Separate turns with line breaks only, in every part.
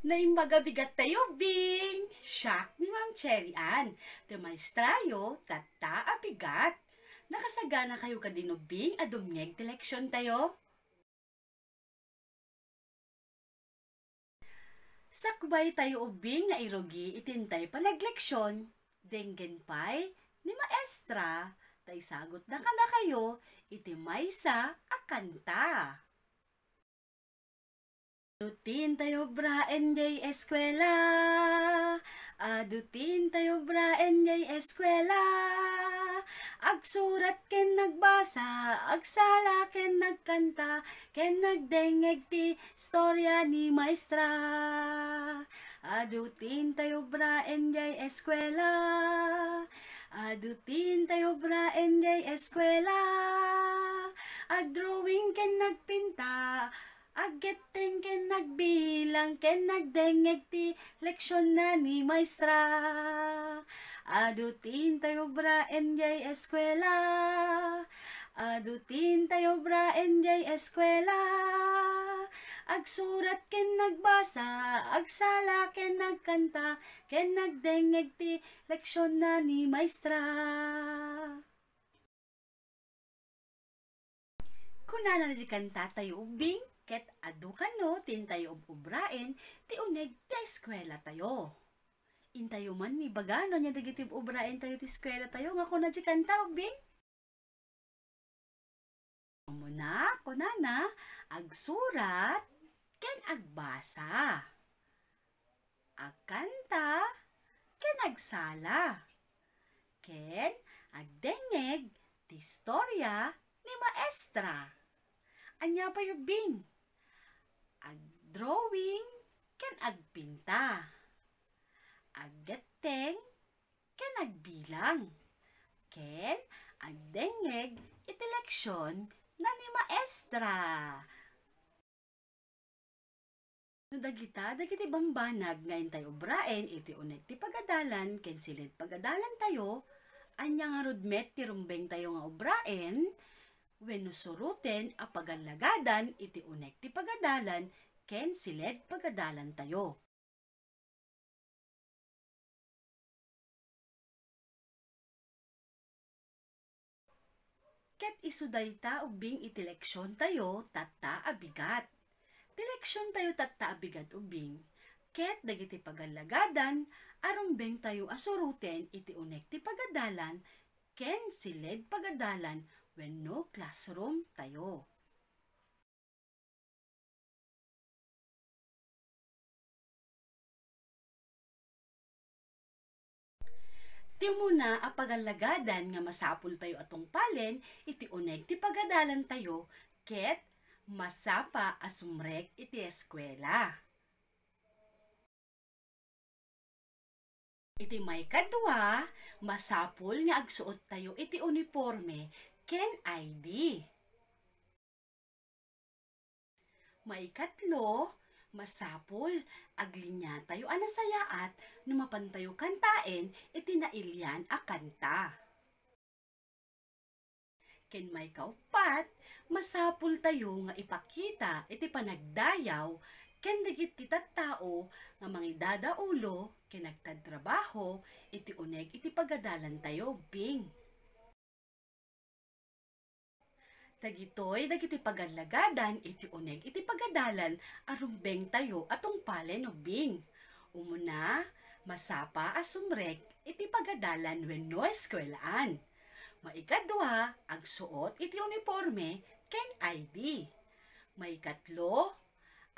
Nay magabigat tayo, Bing! Shock ni Ma'am
Cherry Ann. Tumaystrayo, tata abigat. Nakasagana kayo
kadino, Bing, adumnyeg teleksyon tayo. Sakbay tayo ubing na irogi itintay
panagleksyon. Denggen pay ni maestra, tay sagot na kada kayo, itimay sa akanta. Adutin tayo braen gay eskwela. Adutin tayo braen gay eskwela. Agsurat ken nagbasa, agsala ken nagkanta, ken nagdengeg ti storya ni maestra. Adutin tayo braen gay eskwela. Adutin tayo braen gay eskwela. Agdrawing ken nagpinta, Ageteng kenagbilang kenagdengeg ti leksyon na ni maestra. Adutin tayo braen jay eskwela. Adutin tayo braen jay eskwela. Agsurat ken nagbasa, agsala ken nagkanta, ken nagdengeg ti leksyon na ni maestra. Kunana na di kanta tayo ubing ket adu tintay tin ubraen ti uneg ti eskwela tayo. Intayo man mi bagano nya dagiti ubraen tayo ti eskwela tayo nga kuna di kanta ubing. Muna kunana agsurat ken agbasa. Agkanta ken agsala. Ken agdengeg ti istorya ni maestra. Anya pa yung bing? Ag-drawing kan agpinta. Aggateng kan agbilang. Ken agdengeg iteleksyon na ni maestra. No dagita, dagiti bambanag ngayon tayo obraen, iti unay ti pagadalan, ken silid pagadalan tayo, anya nga rudmet ti rumbeng tayo nga obraen, when nusuruten a paganlagadan iti unek ti pagadalan ken
siled pagadalan tayo. Ket isudayta ubing iti leksyon tayo tatta abigat. Ti leksyon
tayo tatta abigat ubing ket dagiti pagallagadan arong beng tayo asuruten iti unek ti pagadalan ken siled pagadalan when
no classroom tayo. Ti muna apagalagadan nga masapul tayo atong palen, iti
uneg ti pagadalan tayo, ket masapa asumrek iti eskwela. Iti may kadwa, masapul nga agsuot tayo iti uniforme can I be? Maikatlo, masapol, aglinya tayo anasayaat, numapan tayo kantain, itinailyan a kanta. Ken may kaupat, masapol tayo nga ipakita, iti panagdayaw, ken dagit kita tao, nga mangidadaulo, ken nagtadrabaho, iti uneg, iti pagadalan tayo, bing. Dagitoy, dagiti pagalagadan, iti uneg, iti pagadalan, arumbeng tayo, atong palen no bing. Umuna, masapa asumrek, iti pagadalan wenno eskwelaan. Maikadwa, agsuot iti uniforme, ken ID. Maikatlo,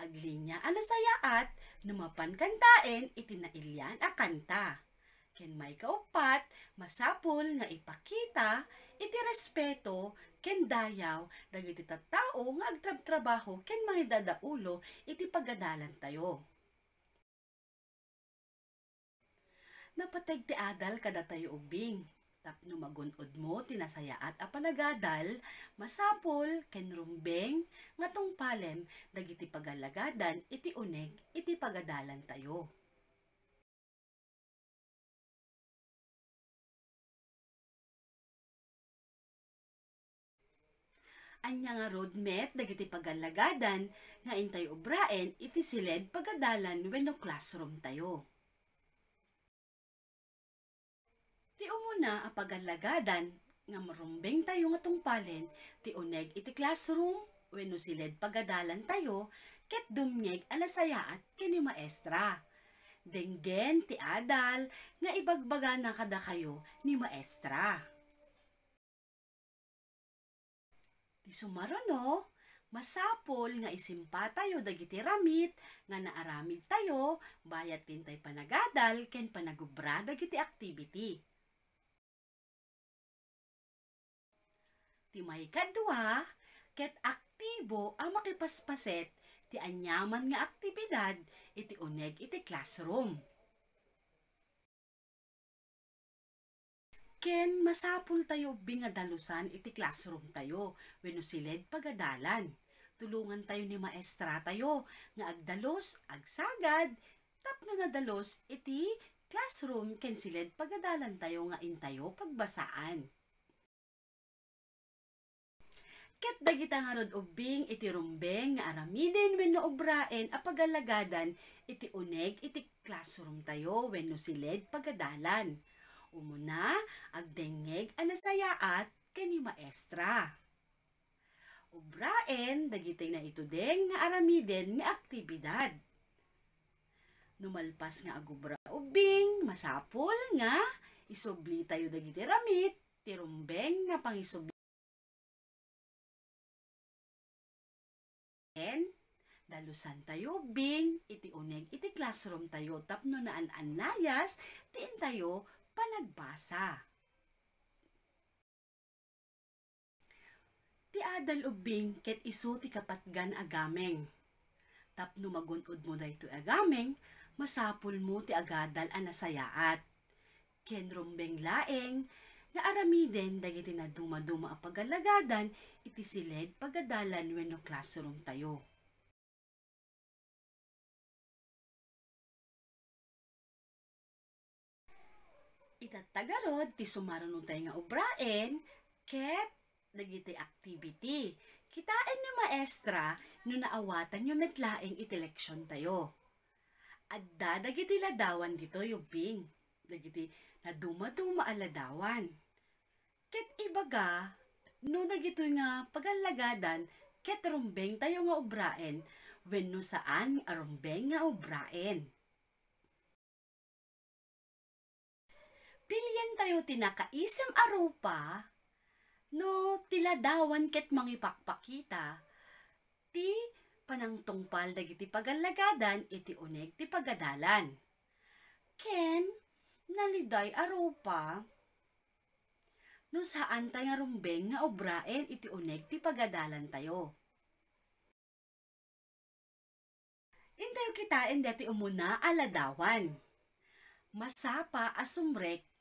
aglinya anasayaat, numapan kantaen, iti nailyan akanta. kanta ken may kaupat masapul nga ipakita iti respeto ken dayaw dagiti tattao nga agtrab-trabaho ken mangidadaulo iti pagadalan tayo. Napateg ti adal kada tayo ubing. Tapno magunod mo, tinasaya at apanagadal, ken rumbeng, ngatong palem, dagiti pagalagadan,
iti uneg, iti pagadalan tayo. anya nga roadmap dagiti pagalagadan nga intay obraen
iti silid pagadalan wenno classroom tayo. Ti umuna a pagalagadan nga marumbeng tayo nga tungpalen ti uneg iti classroom wenno silid pagadalan tayo ket dumyeg alasayaat kini maestra. Denggen ti adal nga ibagbaga na kada kayo ni maestra. Isumarono, masapol nga isimpa tayo dagiti ramit nga naaramid tayo bayat tintay panagadal ken panagubra dagiti activity. Ti may kadwa ket aktibo ang makipaspaset ti anyaman nga aktibidad iti uneg iti classroom. Ken, masapul tayo bingadalusan iti classroom tayo, wenno siled pagadalan. Tulungan tayo ni maestra tayo, nga agdalos, agsagad, tapno nga dalos iti classroom ken siled pagadalan tayo nga intayo pagbasaan. Ket dagita nga rod ubing iti rumbeng nga aramiden wenno obraen a pagalagadan iti uneg iti classroom tayo wenno silid pagadalan umuna agdengeg anasayaat kani maestra. Ubraen dagitay na itudeng nga aramiden nga aktibidad. Numalpas nga agubra ubing masapul nga
isubli tayo dagitay ramit tirumbeng nga pangisubli And, dalusan tayo
ubing, iti uneg iti classroom tayo tapno na an anayas tiin tayo panagbasa. Ti adal ubing ket isu ti kapatgan agameng. Tapno magunod mo dayto agameng, masapul mo ti agadal anasayaat. Ken rumbeng laeng, nga aramiden dagiti na dumaduma a pagalagadan
iti siled pagadalan wenno classroom tayo. Itatagarod ti sumarunod tayo nga obraen ket dagiti
activity. Kitain ni maestra no naawatan yung metlaing iteleksyon tayo. Adda dagiti ladawan dito yung bing. Dagiti na dumaduma aladawan. Ket ibaga no dagito nga pagalagadan ket rumbeng tayo nga obraen no saan arumbeng nga obraen. pilyan tayo tinakaisam arupa, no tiladawan ket mangipakpakita, ti panangtungpal dagiti pagalagadan iti uneg ti pagadalan. Ken, naliday arupa, no saan tayo rumbeng nga obraen iti uneg ti pagadalan tayo. Intayo kitain dati umuna aladawan. Masapa asumrek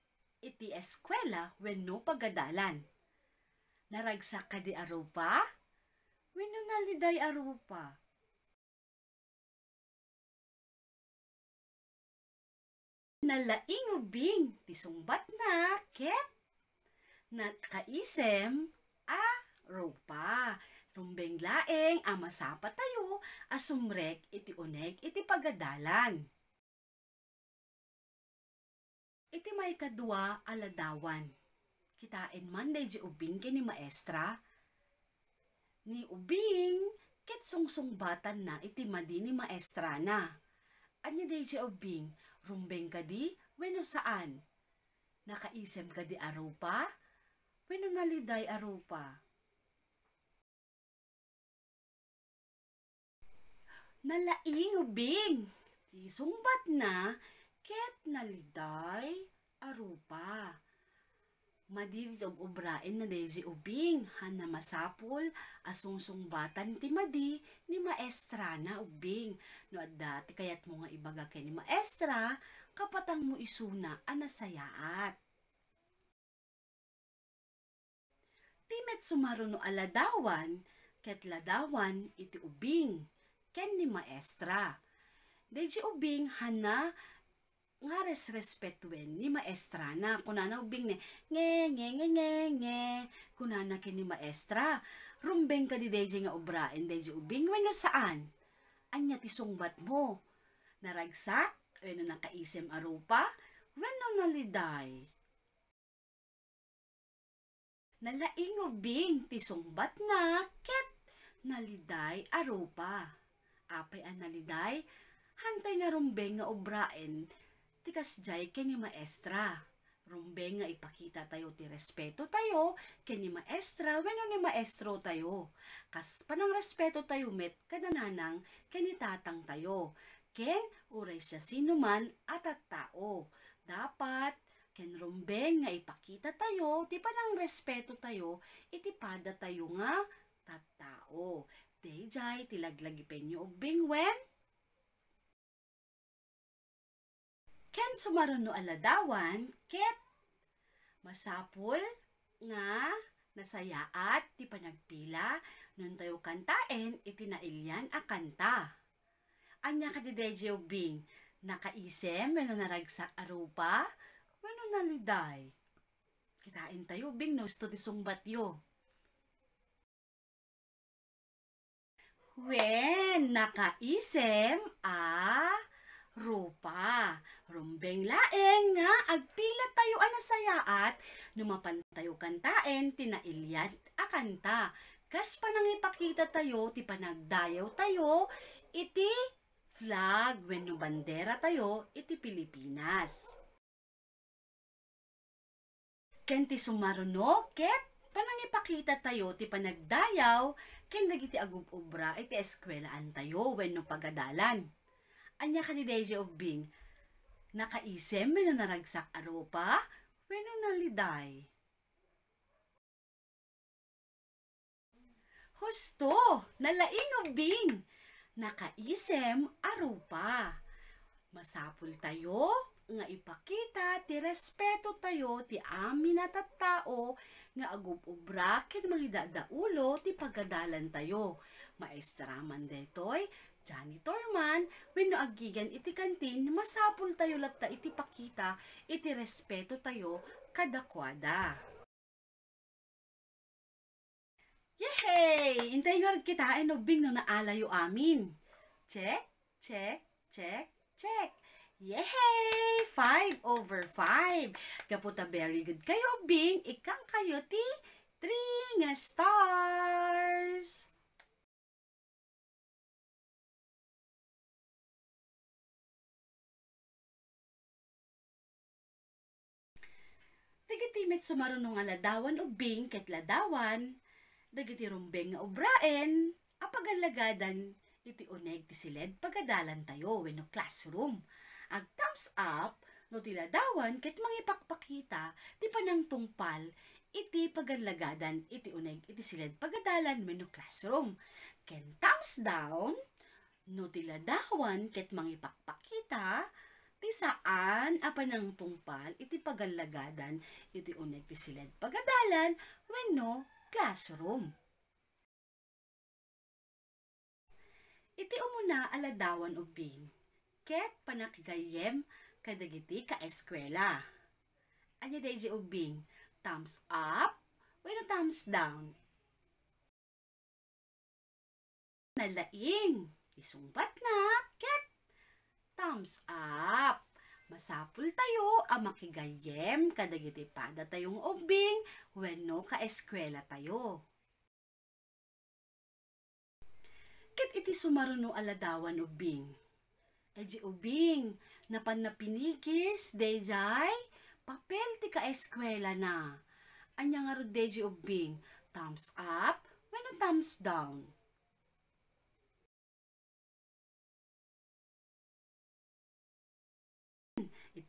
iti eskwela wenno pagadalan. Naragsak ka
di arupa? Wenno naliday arupa? Nalaing ubing, tisumbat na, ket. Nakaisem, ah,
rupa. Rumbeng laeng, ama sapa tayo, asumrek iti uneg iti pagadalan. Iti may kadua aladawan. Kitain Monday di ubing kini maestra. Ni ubing, kit sungsungbatan na iti madi ni maestra na. Anya day di ubing, rumbeng ka di, weno saan? Nakaisem ka di arupa? Weno naliday arupa? Nalaing ubing! sungbat na, ket naliday arupa. Madidog obraen na daisy ubing, hana masapol, asungsong batan ti madi, ni maestra na ubing. No at dati kayat mo nga ibaga kay ni maestra, kapatang mo isuna, anasayaat. Timet sumaro no aladawan, ket ladawan iti ubing, ken ni maestra. Daisy ubing, han na nga res respetwen ni maestra na kunana ubing ne nge nge nge nge nge kunana kini maestra rumbeng ka di dayjay nga obraen dayjay ubing wenno saan anya ti sungbat mo naragsak wenno nakaisem arupa wenno naliday nalaing ubing ti sungbat na ket naliday arupa apay an naliday hantay nga rumbeng nga obraen tikas jay kani maestra. Rumbeng nga ipakita tayo ti respeto tayo kani maestra wenno ni maestro tayo. Kas panang respeto tayo met kanananang kani tatang tayo. Ken uray siya sino man at at tao. Dapat ken rumbeng nga ipakita tayo ti panang respeto tayo itipada tayo nga tattao. Dayjay tilaglag ipenyo og bingwen ken sumaron no aladawan ket masapul nga nasayaat ti panagpila nun tayo kantain iti nailyan a kanta. Anya ka di bing nakaisem wenno naragsak arupa wenno naliday. Kitain tayo bing no sto ti sungbatyo. Wen nakaisem a ah, rupa. Rumbeng laeng nga, agpila tayo anasayaat, numapan tayo kantaen, tinailyad akanta. Kas panangipakita tayo, ti panagdayaw tayo, iti flag, wenno bandera tayo, iti Pilipinas. Ken sumaruno, ket panangipakita tayo ti panagdayaw ken dagiti agubobra iti eskwelaan tayo wenno pagadalan. Anya ka ni Daisy of Bing. Nakaisem, na naragsak aropa, weno naliday. Husto, nalaing of Bing. Nakaisem, aropa. Masapul tayo, nga ipakita ti respeto tayo ti amin na tattao nga agub-ubra ken mangidadaulo ti pagadalan tayo. Maestraman detoy janitor man, wenno agigan iti kantin, masapul tayo latta iti pakita, iti respeto tayo kadakwada. Yehey! Intay nga kita ay nobing no naalayo amin. Check, check, check, check. Yehey! 5 over 5.
Kaputa very good kayo, Bing. Ikang kayo ti 3 nga stars. iti met sumaron nga ladawan o bing ket ladawan,
dagiti rumbeng nga obraen, apagalagadan iti uneg ti siled pagadalan tayo wenno classroom. Ag thumbs up no ti ladawan ket mangipakpakita ti panangtungpal iti paganlagadan iti uneg iti siled pagadalan wenno classroom ken thumbs down no ti ladawan ket mangipakpakita Ti saan nang tungpal iti pagallagadan iti unay pisilad pagadalan wenno classroom. Iti umuna aladawan ubing ket panakigayem kadagiti ka eskwela. Anya deji ubing thumbs up wenno thumbs down. Nalaing isumpat na ket thumbs up. Masapul tayo, a amakigayem, kadagiti pada tayong ubing, wenno ka eskwela tayo. Kit iti sumaruno aladawan ubing. Eji ubing, napan napinigis, dejay, papel ti ka eskwela na. Anya nga ubing, thumbs up,
wenno thumbs down.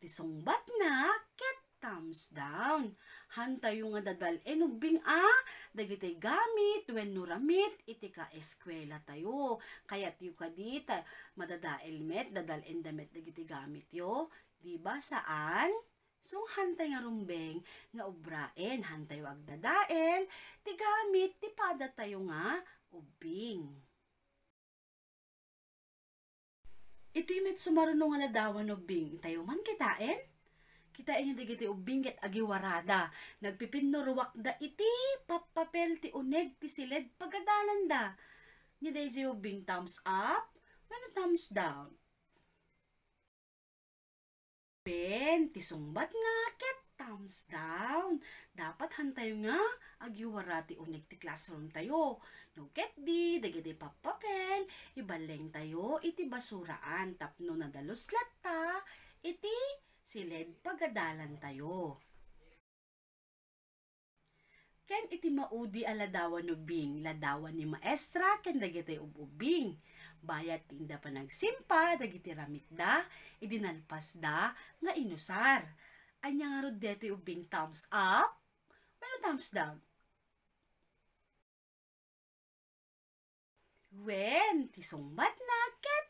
ti sungbat na ket
thumbs down. Hantayo nga dadal enugbing eh, a, ah, dagiti gamit, wen nuramit, iti ka eskwela tayo. Kaya tiyo ka dit, madadael met, dadal endamet, dagiti gamit yo. Diba saan? So, hantay nga rumbeng, nga ubraen, hantay wag dadael, ti gamit, ti pada tayo nga, ubing. Iti met sumaruno nga ladawan no bing, tayo man kitain? Kitain yung digiti ubing ket agiwarada. Nagpipinno da iti papapel ti uneg ti siled pagadalan da. Ni daisy ubing thumbs up, ano thumbs down. Ben, ti sumbat nga ket thumbs down. Dapat hantayo nga agiwara ti uneg ti classroom tayo. Nuket di, dagiti papapel, ibaleng tayo, iti basuraan, tapno na daluslat ta, iti siled pagadalan tayo. Ken iti maudi aladawan no bing, ladawan ni maestra, ken dagiti ububing. Bayat tinda pa nagsimpa, dagiti ramikda, idinalpas da, nga inusar. Anya nga rod deto ubing thumbs up, ano thumbs down? When tisumbat na ket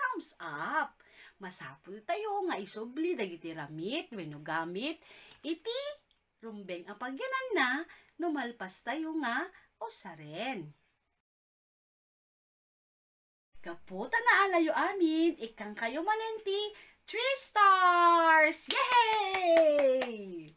thumbs up. Masapul tayo nga isubli dagiti ramit wenno gamit iti rumbeng apagyanan na numalpas tayo nga osaren. Kaputa na alayo amin,
ikang kayo manenti, 3 stars! Yay!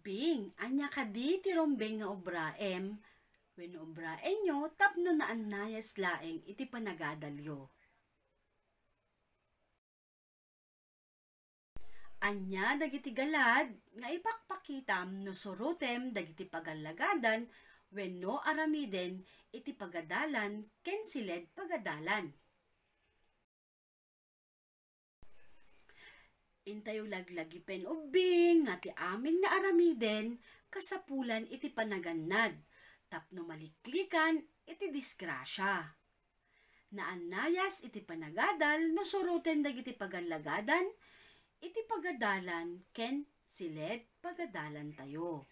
Bing, Anya ka di
ti rombeng nga obra, obraem. When obra, nyo, tapno na annayas laeng iti panagadalyo. Anya dagiti galad nga ipakpakitam no surutem dagiti pagalagadan wenno aramiden iti pagadalan kensiled pagadalan. Intayo laglagipen ubing nga ti amin na aramiden kasapulan iti panagannad tapno maliklikan iti disgrasya. Naannayas iti panagadal no suruten dagiti paganlagadan
iti pagadalan ken siled pagadalan tayo.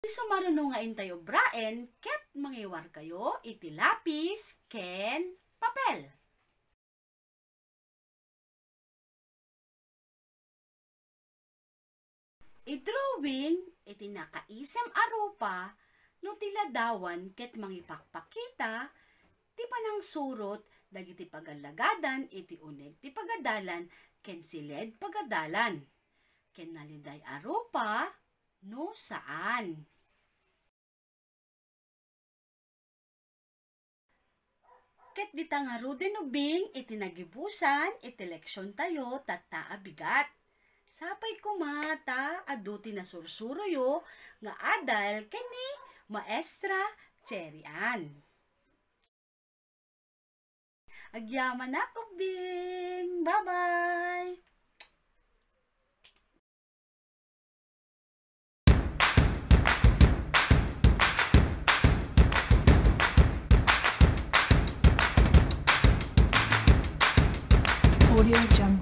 Isumaruno nga intayo braen ket mangiwar kayo, iti lapis, ken, papel. I-drawing, iti nakaisem arupa, no tiladawan ket mangipakpakita,
ti panang surot, dagiti pagallagadan iti uneg ti pagadalan, ken siled pagadalan. Ken naliday arupa,
no saan. Ket di tangaruden ubing, itinagibusan
iteleksyon tayo, tataabigat. Sapay kumata, aduti na sursuro yo, nga adal kini maestra Cherian.
Agyaman na ubing! Bye-bye!
You jump.